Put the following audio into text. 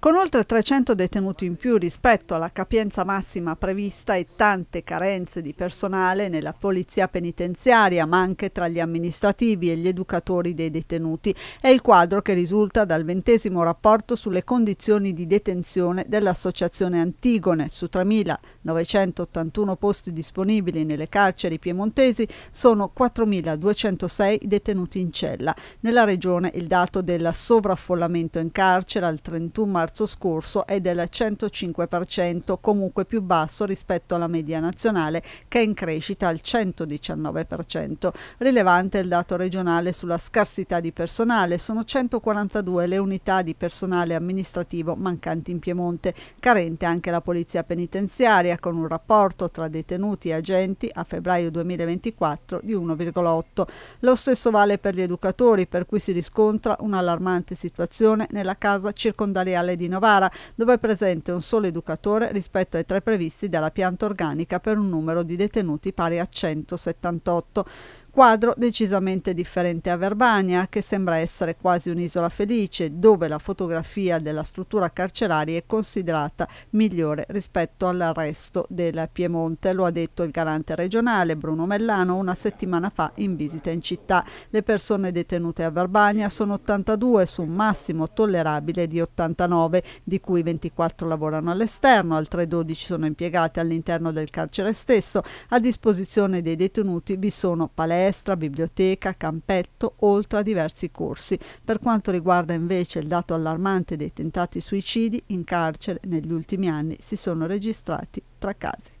Con oltre 300 detenuti in più rispetto alla capienza massima prevista e tante carenze di personale nella polizia penitenziaria, ma anche tra gli amministrativi e gli educatori dei detenuti, è il quadro che risulta dal ventesimo rapporto sulle condizioni di detenzione dell'Associazione Antigone. Su 3.981 posti disponibili nelle carceri piemontesi sono 4.206 detenuti in cella. Nella regione il dato del sovraffollamento in carcere al 31 marzo marzo scorso è del 105%, comunque più basso rispetto alla media nazionale che è in crescita al 119%. Rilevante il dato regionale sulla scarsità di personale, sono 142 le unità di personale amministrativo mancanti in Piemonte, carente anche la polizia penitenziaria con un rapporto tra detenuti e agenti a febbraio 2024 di 1,8. Lo stesso vale per gli educatori per cui si riscontra un'allarmante situazione nella casa circondariale di Novara, dove è presente un solo educatore rispetto ai tre previsti dalla pianta organica per un numero di detenuti pari a 178. Quadro decisamente differente a Verbania, che sembra essere quasi un'isola felice, dove la fotografia della struttura carceraria è considerata migliore rispetto al resto del Piemonte, lo ha detto il garante regionale Bruno Mellano una settimana fa in visita in città. Le persone detenute a Verbania sono 82 su un massimo tollerabile di 89, di cui 24 lavorano all'esterno, altre 12 sono impiegate all'interno del carcere stesso. A disposizione dei detenuti vi sono palestre palestra, biblioteca, campetto, oltre a diversi corsi. Per quanto riguarda invece il dato allarmante dei tentati suicidi, in carcere negli ultimi anni si sono registrati tre casi.